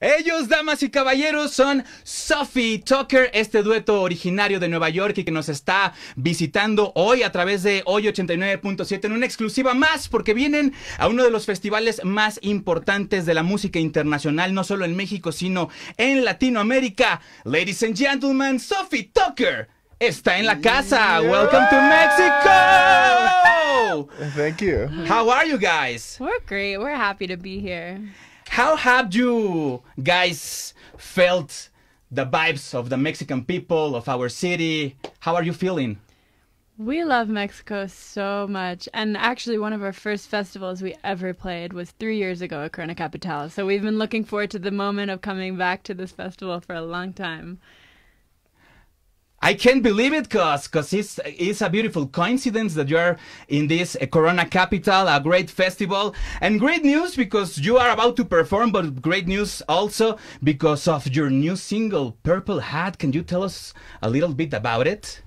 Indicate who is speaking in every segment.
Speaker 1: Ellos, damas y caballeros, son Sophie Tucker, este dueto originario de Nueva York y que nos está visitando hoy a través de Hoy 89.7 en una exclusiva más, porque vienen a uno de los festivales más importantes de la música internacional, no solo en México, sino en Latinoamérica. Ladies and gentlemen, Sophie Tucker está en la casa. Welcome to Mexico! Thank you. How are you guys?
Speaker 2: We're great. We're happy to be here.
Speaker 1: How have you guys felt the vibes of the Mexican people, of our city? How are you feeling?
Speaker 2: We love Mexico so much. And actually, one of our first festivals we ever played was three years ago at Corona Capital. So we've been looking forward to the moment of coming back to this festival for a long time.
Speaker 1: I can't believe it because cause it's, it's a beautiful coincidence that you're in this uh, Corona capital, a great festival, and great news because you are about to perform, but great news also because of your new single, Purple Hat. Can you tell us a little bit about
Speaker 3: it?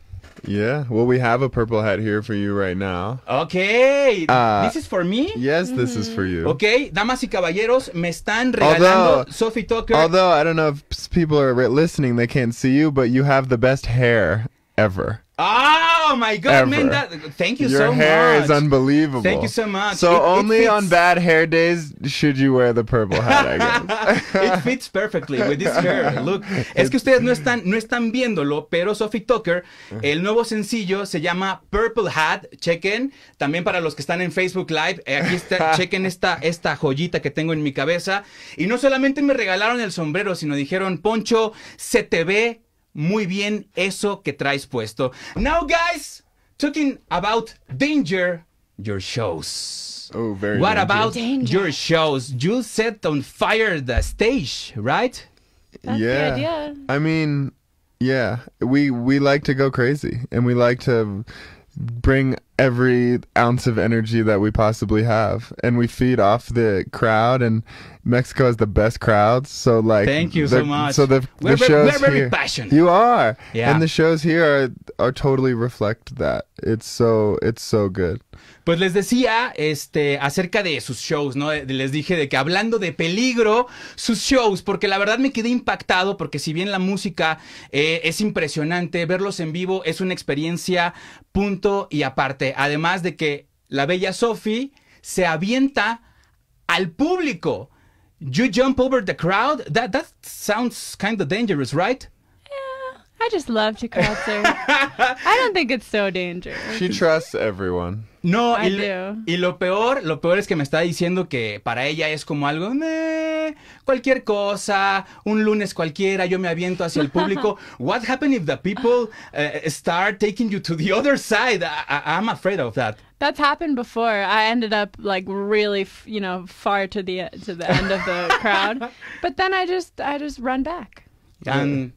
Speaker 3: Yeah. Well, we have a purple hat here for you right now. Okay. Uh, this is for me? Yes, this is for you.
Speaker 1: Okay. Damas y caballeros, me están regalando although,
Speaker 3: Sophie Tucker. Although, I don't know if people are listening, they can't see you, but you have the best hair ever.
Speaker 1: Oh my god, Ever. man! That, thank you so much. Your hair is
Speaker 3: unbelievable. Thank you so much. So only on bad hair days should you wear the purple hat. I guess.
Speaker 1: it fits perfectly with this hair. Look, es que ustedes no están no están viéndolo, pero Sophie Tucker, el nuevo sencillo se llama Purple Hat. Chequen también para los que están en Facebook Live. Eh, aquí está, chequen esta esta joyita que tengo en mi cabeza. Y no solamente me regalaron el sombrero, sino dijeron Poncho, se te ve muy bien eso que traes puesto. Now, guys, talking about danger, your shows. Oh, very. What dangerous. about danger. your shows? You set on fire the stage,
Speaker 3: right? That's yeah. yeah. I mean, yeah, we we like to go crazy, and we like to bring every ounce of energy that we possibly have and we feed off the crowd and Mexico has the best crowds. So like, thank you so much. So the, shows we're, passionate. You are, And the shows here are, totally reflect that. It's so it's so good.
Speaker 1: Pues les decía este, acerca de sus shows, ¿no? Eh, les dije de que hablando de peligro, sus shows, porque la verdad me quedé impactado, porque si bien la música eh, es impresionante, verlos en vivo es una experiencia punto y aparte. Además de que la bella Sophie se avienta al público. you jump over the crowd? That that sounds kind of dangerous, right?
Speaker 2: Yeah, I just love to crowd surf. I don't think it's so dangerous. She
Speaker 3: trusts everyone.
Speaker 1: No,
Speaker 2: I y, do.
Speaker 1: y lo peor, lo peor es que me está diciendo que para ella es como algo, meh, cualquier cosa, un lunes cualquiera, yo me aviento hacia el público. What happened if the people uh, start taking you to the other side? I, I'm afraid of that.
Speaker 2: That's happened before. I ended up like really, you know, far to the to the end of the crowd, but then I just I just run back.
Speaker 3: And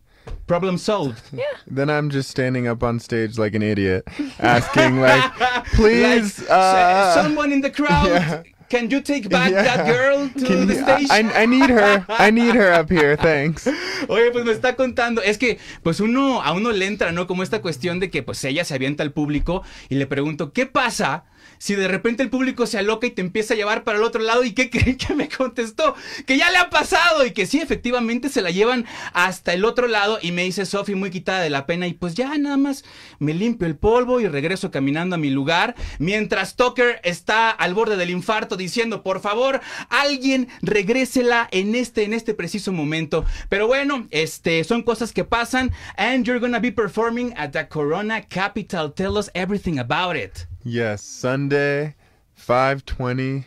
Speaker 3: problem solved. Yeah. Then I'm just standing up on stage like an idiot, asking like, please, like, uh, someone
Speaker 2: in
Speaker 1: the crowd, yeah. Can you take back yeah. that girl to the you, I, I, need her. I need
Speaker 3: her up here. Thanks.
Speaker 1: Oye, pues me está contando. Es que, pues uno, a uno le entra, ¿no? Como esta cuestión de que, pues ella se avienta al público y le pregunto, ¿qué pasa? si de repente el público se aloca y te empieza a llevar para el otro lado y qué creen que me contestó que ya le ha pasado y que sí efectivamente se la llevan hasta el otro lado y me dice Sofi muy quitada de la pena y pues ya nada más me limpio el polvo y regreso caminando a mi lugar mientras Tucker está al borde del infarto diciendo por favor alguien regrésela en este en este preciso momento pero bueno este son cosas que pasan and you're gonna be performing at the Corona Capital tell us everything about it
Speaker 3: Yes, Sunday, 520.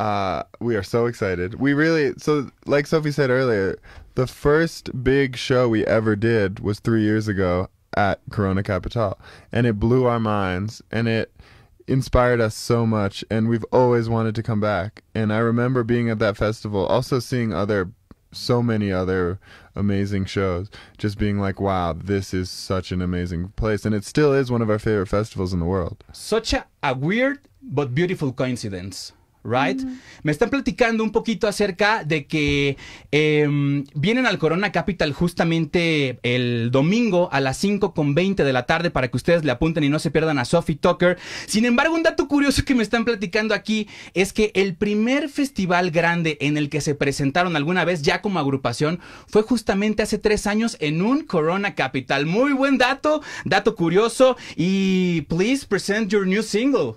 Speaker 3: Uh, we are so excited. We really, so like Sophie said earlier, the first big show we ever did was three years ago at Corona Capital, and it blew our minds and it inspired us so much. And we've always wanted to come back. And I remember being at that festival, also seeing other, so many other amazing shows. Just being like, wow, this is such an amazing place. And it still is one of our favorite festivals in the world.
Speaker 1: Such a, a weird but beautiful coincidence. right? Me están platicando un poquito acerca de que em, vienen al Corona Capital justamente el domingo a las 5.20 de la tarde para que ustedes le apunten y no se pierdan a Sophie Tucker. Sin embargo, un dato curioso que me están platicando aquí es que el primer festival grande en el que se presentaron alguna vez ya como agrupación fue justamente hace tres años en un Corona Capital. Muy buen dato, dato curioso y please present your new single.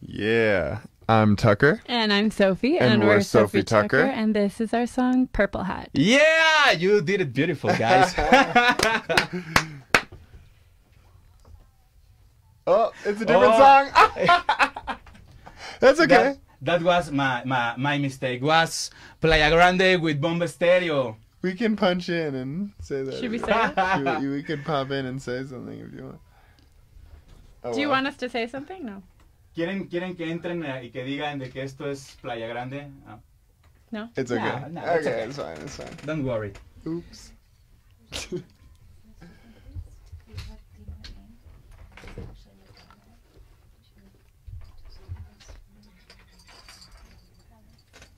Speaker 1: Yeah.
Speaker 3: I'm Tucker.
Speaker 2: And I'm Sophie. And, and we're, we're, Sophie, Sophie Tucker. Tucker. And this is our song, Purple Hat.
Speaker 3: Yeah, you did it beautiful, guys.
Speaker 2: oh, it's a different oh. song.
Speaker 3: That's okay. That,
Speaker 1: that, was my, my, my mistake. Was Playa Grande with Bomba
Speaker 3: Stereo. We can punch in and say that. Should we say that? we, we could pop in and say something if you want. Oh, Do you well.
Speaker 2: want us to say something? No.
Speaker 3: ¿Quieren, quieren que
Speaker 1: entren eh, y que digan de que esto es Playa Grande? Ah. No. It's okay. No, okay, Don't worry. Oops.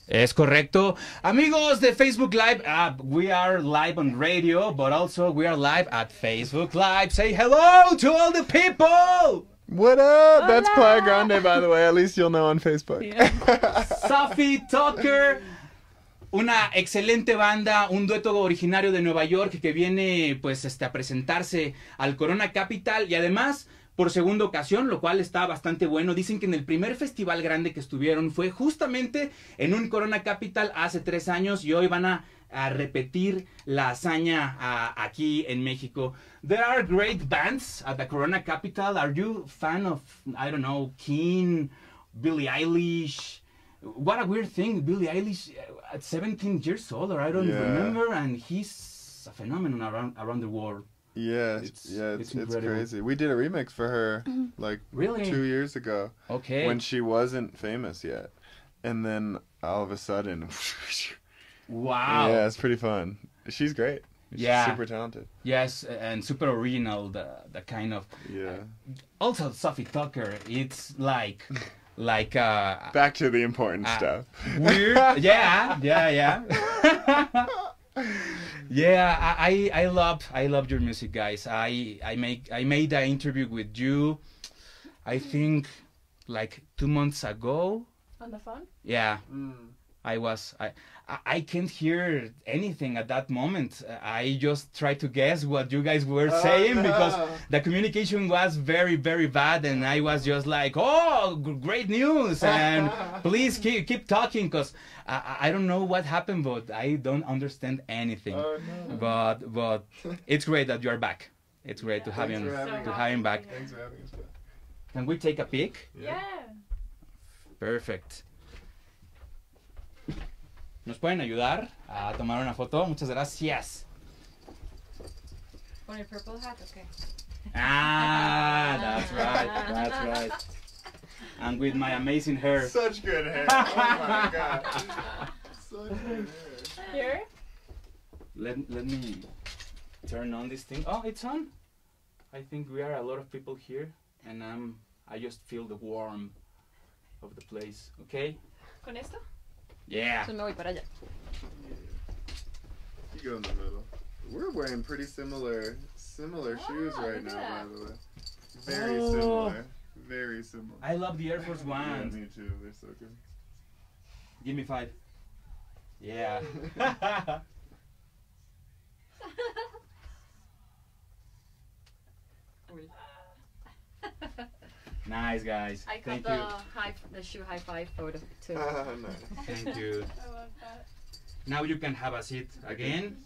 Speaker 1: Es correcto. Amigos de Facebook Live, uh, we are live on radio, but also we are live at Facebook Live. Say hello to all the people!
Speaker 3: What up? That's Playa Grande, by the way. At least you'll know on Facebook.
Speaker 1: Sophie Tucker. Una excelente banda, un dueto originario de Nueva York que viene pues este, a presentarse al Corona Capital y además por segunda ocasión, lo cual está bastante bueno. Dicen que en el primer festival grande que estuvieron fue justamente en un Corona Capital hace tres años y hoy van a a repetir la hazaña uh, aquí en México. There are great bands at the Corona Capital. Are you fan of, I don't know, Keane, Billie Eilish? What a weird thing, Billie Eilish uh, at 17 years old, or I don't yeah. remember, and he's a phenomenon around, around the world.
Speaker 3: Yeah, it's, yeah, it's, it's, it's, crazy. We did a remix for her mm-hmm. like really? two years ago. Okay, when she wasn't famous yet, and then all of a sudden,
Speaker 2: Wow.
Speaker 3: Yeah, it's pretty fun. She's great. She's yeah. Super talented.
Speaker 1: Yes, and super original. The
Speaker 3: the kind of. Yeah. Uh, also,
Speaker 1: Sophie Tucker. It's like. like uh
Speaker 3: back to the important uh, stuff
Speaker 1: weird yeah yeah yeah yeah i i love i love your music guys i i make i made an interview with you i think like two months ago on the phone yeah mm. i was i I can't hear anything at that moment. I just try to guess what you guys were oh, saying no. because the communication was very, very bad, and I was just like, "Oh, great news!" and please keep keep talking, cause I, I, don't know what happened, but I don't understand anything. Oh, no. But but it's great that you are back. It's great yeah, to have you to have him back. Thanks for having us. Can we take a peek? yeah. yeah. Perfect. ¿Nos pueden ayudar a tomar una foto? Muchas gracias.
Speaker 2: ¿Con purple hat
Speaker 1: Ah, that's ah. right, that's right. And with my amazing hair. Such good hair. Oh my god.
Speaker 2: Such good hair. Here?
Speaker 1: Let, let me turn on this thing. Oh, it's on. I think we are a lot of people here and I'm, I just feel the warmth of
Speaker 3: the place, okay? ¿Con esto? Yeah. Entonces me voy para allá. Yeah. You go in the middle. We're wearing pretty similar similar oh, shoes right now, that. by the way.
Speaker 2: Very oh. similar.
Speaker 3: Very similar.
Speaker 1: I love the Air Force Ones. Yeah, me
Speaker 3: too. They're so good. Give me five. Yeah.
Speaker 2: Nice guys. I got the you. high the shoe high five photo too. Uh, Thank you. I love that.
Speaker 1: Now you can have a seat again.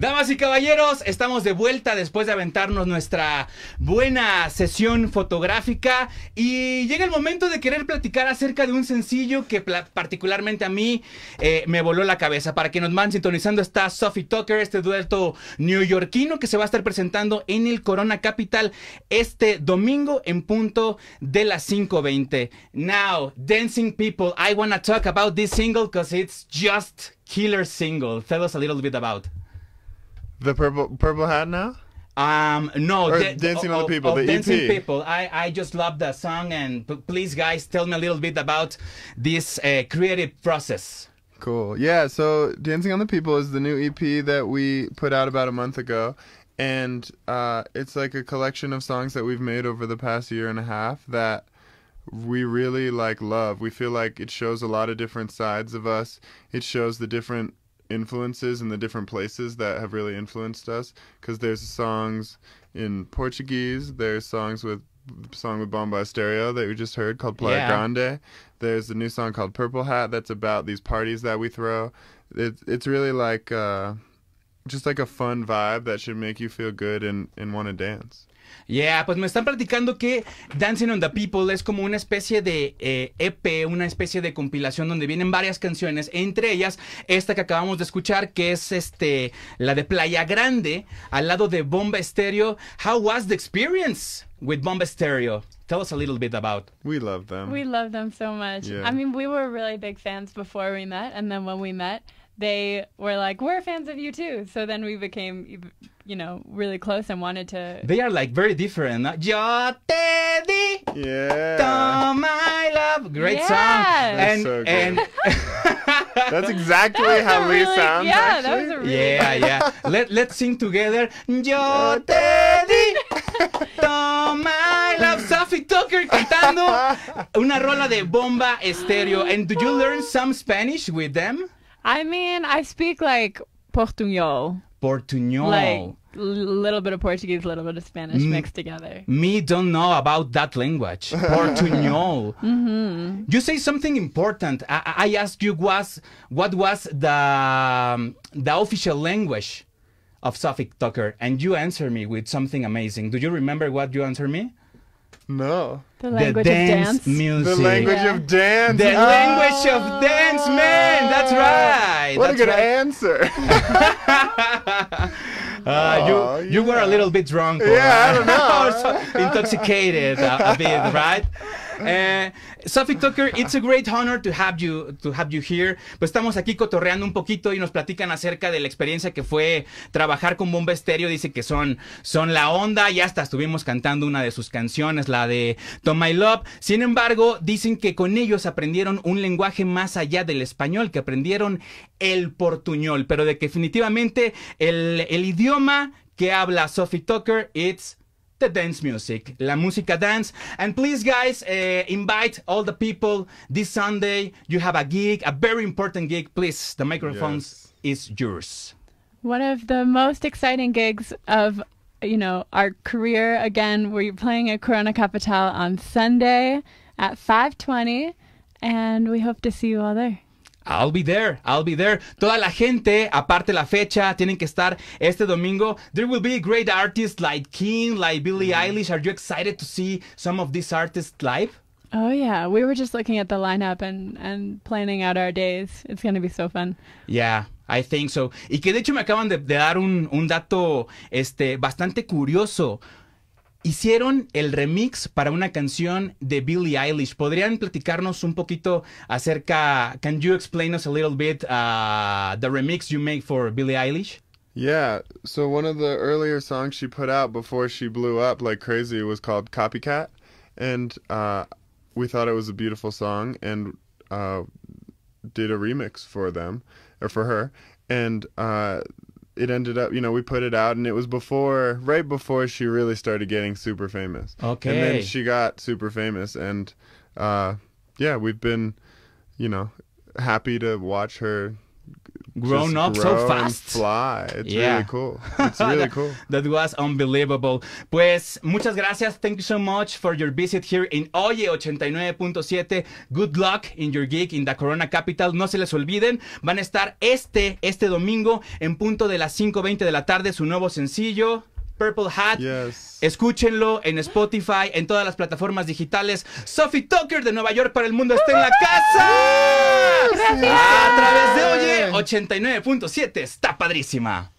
Speaker 1: Damas y caballeros, estamos de vuelta después de aventarnos nuestra buena sesión fotográfica y llega el momento de querer platicar acerca de un sencillo que particularmente a mí eh, me voló la cabeza. Para que nos van sintonizando está Sophie Tucker, este dueto neoyorquino que se va a estar presentando en el Corona Capital este domingo en punto de las 5.20. Now, Dancing People, I wanna talk about this single because it's just killer single. Tell us a little bit about
Speaker 3: The purple purple hat now?
Speaker 1: Um, no, dancing on the people. the dancing EP. people. I, I just love that song, and please, guys, tell me a little bit about this uh, creative process.
Speaker 3: Cool. Yeah. So, dancing on the people is the new EP that we put out about a month ago, and uh, it's like a collection of songs that we've made over the past year and a half that we really like love. We feel like it shows a lot of different sides of us. It shows the different influences and the different places that have really influenced us because there's songs in Portuguese, there's songs with song with Bomba Stereo that we just heard called Playa yeah. Grande. There's a new song called Purple Hat that's about these parties that we throw. It, it's really like uh, just like a fun vibe that should make you feel good and, and want to dance. Yeah, pues me están platicando
Speaker 1: que Dancing on the People es como una especie de EP, eh, e una especie de compilación donde vienen varias canciones, entre ellas esta que acabamos de escuchar, que es este la de Playa Grande, al lado de Bomba Estéreo. How was the experience with Bomba Estéreo? Tell us a little bit about. We love them. We
Speaker 2: love them so much. I mean, we were really big fans before we met, and then when we met, they were like, "We're fans of you too." So then we became you know, really close and wanted to.
Speaker 1: They are like very different. Yo te di,
Speaker 2: yeah, my love, great yeah. song, and so and.
Speaker 3: That's exactly that how we really, sound. Yeah, actually. that
Speaker 1: was a really Yeah, yeah. Let let's sing together. Yo te di toma love Sophie Tucker cantando una rola de bomba estéreo. And did you learn some Spanish with them?
Speaker 2: I mean, I speak like Portuñol.
Speaker 1: Portuñol. Like
Speaker 2: little bit of Portuguese, little bit of Spanish mm. mixed together.
Speaker 1: Me don't know about that language. Portuñol.
Speaker 2: mm -hmm.
Speaker 1: You say something important. I, I asked you was what was the um, the official language of Suffolk Tucker, and you answer me with something amazing. Do you remember what you answered me?
Speaker 3: No. The language the dance of dance. Music. The language yeah. of dance. The oh. language of dance, man. That's right. What That's a good right.
Speaker 1: answer. Uh, oh, you you yeah. were a little bit drunk, or, yeah, I don't know, intoxicated a, a bit, right? Eh, Sophie Tucker, it's a great honor to have you to have you here. Pues estamos aquí cotorreando un poquito y nos platican acerca de la experiencia que fue trabajar con Bomba Estéreo. Dice que son, son la onda y hasta estuvimos cantando una de sus canciones, la de Tom My Love. Sin embargo, dicen que con ellos aprendieron un lenguaje más allá del español, que aprendieron el portuñol, pero de que definitivamente el, el idioma que habla Sophie Tucker, it's the dance music, la música dance. And please, guys, uh, invite all the people this Sunday. You have a gig, a very important gig. Please, the microphones yes. is yours.
Speaker 2: One of the most exciting gigs of you know our career again. We're playing at Corona Capital on Sunday at 5:20, and we hope to see you all there.
Speaker 1: I'll be there, I'll be there. Toda la gente, aparte la fecha, tienen que estar este domingo. There will be great artists like King, like Billie mm-hmm. Eilish. Are you excited to see some of these artists live?
Speaker 2: Oh yeah, we were just looking at the lineup and and planning out our days. It's going to be so fun.
Speaker 1: Yeah. I think so. Y que de hecho me acaban de, de dar un, un dato este, bastante curioso hicieron el remix para una canción de Billie Eilish. ¿Podrían platicarnos un poquito acerca, can you explain us a little bit uh, the remix you make for Billie Eilish?
Speaker 3: Yeah, so one of the earlier songs she put out before she blew up like crazy was called Copycat, and uh, we thought it was a beautiful song and uh, did a remix for them or for her, and uh, it ended up, you know, we put it out and it was before, right before she really started getting super famous. Okay. And then she got super famous and, uh, yeah, we've been, you know, happy to watch her grown up so fast. And fly. It's really cool.
Speaker 1: It's really cool. that, was unbelievable. Pues muchas gracias. Thank you so much for your visit here in Oye 89.7. Good luck in your gig in the Corona Capital. No se les olviden, van a estar este este domingo en punto de las 5:20 de la tarde su nuevo sencillo Purple Hat. Escúchenlo en Spotify, en todas las plataformas digitales. Sophie Tucker de Nueva York para el mundo está en la casa. Gracias. A través de Oye 89.7 está padrísima.